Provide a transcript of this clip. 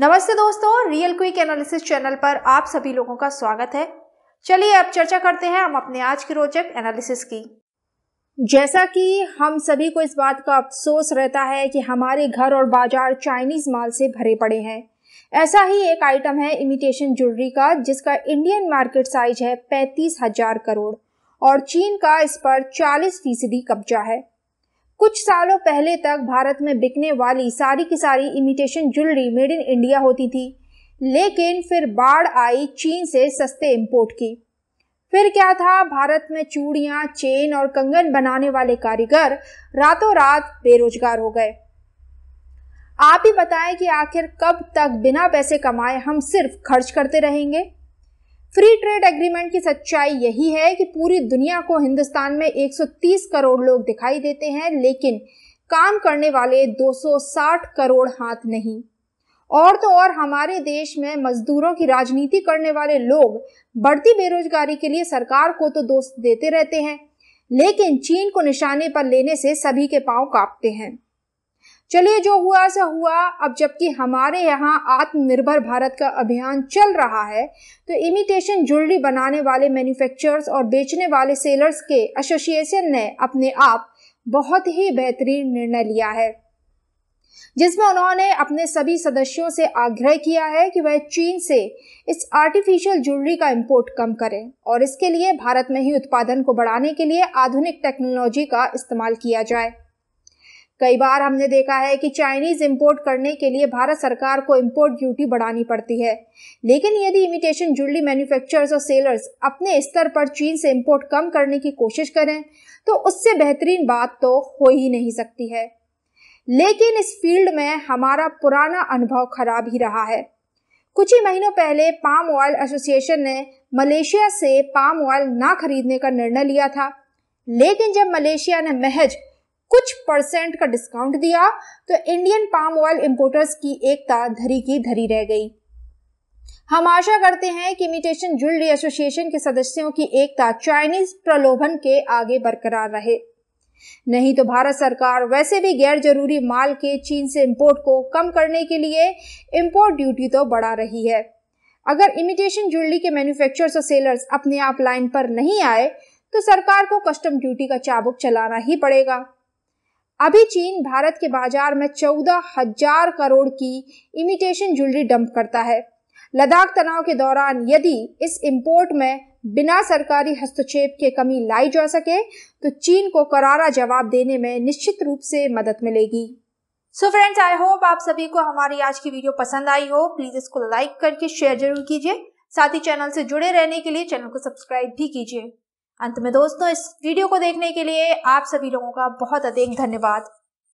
नमस्ते दोस्तों real quick analysis channel पर आप सभी लोगों का स्वागत है चलिए अब चर्चा करते हैं हम अपने आज के रोचक एनालिसिस की जैसा कि हम सभी को इस बात का अफसोस रहता है कि हमारे घर और बाजार चाइनीज माल से भरे पड़े हैं ऐसा ही एक आइटम है इमिटेशन ज्वेलरी का जिसका इंडियन मार्केट साइज है पैंतीस हजार करोड़ और चीन का इस पर चालीस फीसदी कब्जा है कुछ सालों पहले तक भारत में बिकने वाली सारी की सारी imitation jewellery made in India होती थी लेकिन फिर बाढ़ आई चीन से सस्ते इंपोर्ट की फिर क्या था भारत में चूड़ियां चेन और कंगन बनाने वाले कारीगर रातों रात बेरोजगार हो गए आप ही बताएं कि आखिर कब तक बिना पैसे कमाए हम सिर्फ खर्च करते रहेंगे फ्री ट्रेड एग्रीमेंट की सच्चाई यही है कि पूरी दुनिया को हिंदुस्तान में 130 करोड़ लोग दिखाई देते हैं लेकिन काम करने वाले 260 करोड़ हाथ नहीं और तो और हमारे देश में मजदूरों की राजनीति करने वाले लोग बढ़ती बेरोजगारी के लिए सरकार को तो दोष देते रहते हैं लेकिन चीन को निशाने पर लेने से सभी के पांव कांपते हैं चलिए जो हुआ सो हुआ अब जबकि हमारे यहाँ आत्मनिर्भर भारत का अभियान चल रहा है तो इमिटेशन ज्वेलरी बनाने वाले मैन्युफैक्चरर्स और बेचने वाले सेलर्स के एसोसिएशन ने अपने आप बहुत ही बेहतरीन निर्णय लिया है जिसमें उन्होंने अपने सभी सदस्यों से आग्रह किया है कि वह चीन से इस आर्टिफिशियल ज्वेलरी का इम्पोर्ट कम करें और इसके लिए भारत में ही उत्पादन को बढ़ाने के लिए आधुनिक टेक्नोलॉजी का इस्तेमाल किया जाए कई बार हमने देखा है कि चाइनीज इंपोर्ट करने के लिए भारत सरकार को इंपोर्ट ड्यूटी बढ़ानी पड़ती है लेकिन यदि इमिटेशन ज्वेलरी मैन्युफैक्चरर्स और सेलर्स अपने स्तर पर चीन से इंपोर्ट कम करने की कोशिश करें तो उससे बेहतरीन बात तो हो ही नहीं सकती है लेकिन इस फील्ड में हमारा पुराना अनुभव खराब ही रहा है कुछ ही महीनों पहले पाम ऑयल एसोसिएशन ने मलेशिया से पाम ऑयल ना खरीदने का निर्णय लिया था लेकिन जब मलेशिया ने महज कुछ परसेंट का डिस्काउंट दिया तो इंडियन पाम ऑयल इंपोर्टर्स की एकता धरी की धरी रह गई हम आशा करते हैं कि इमिटेशन ज्वेलरी एसोसिएशन के सदस्यों की एकता चाइनीज प्रलोभन के आगे बरकरार रहे नहीं तो भारत सरकार वैसे भी गैर जरूरी माल के चीन से इंपोर्ट को कम करने के लिए इंपोर्ट ड्यूटी तो बढ़ा रही है अगर इमिटेशन ज्वेलरी के मैन्युफैक्चरर्स और सेलर्स अपने आप लाइन पर नहीं आए तो सरकार को कस्टम ड्यूटी का चाबुक चलाना ही पड़ेगा अभी चीन भारत के बाजार में चौदह हजार करोड़ की इमिटेशन ज्वेलरी डंप करता है लद्दाख तनाव के दौरान यदि इस इम्पोर्ट में बिना सरकारी हस्तक्षेप के कमी लाई जा सके तो चीन को करारा जवाब देने में निश्चित रूप से मदद मिलेगी सो फ्रेंड्स आई होप आप सभी को हमारी आज की वीडियो पसंद आई हो प्लीज इसको लाइक करके शेयर जरूर कीजिए साथ ही चैनल से जुड़े रहने के लिए चैनल को सब्सक्राइब भी कीजिए अंत में दोस्तों इस वीडियो को देखने के लिए आप सभी लोगों का बहुत अधिक धन्यवाद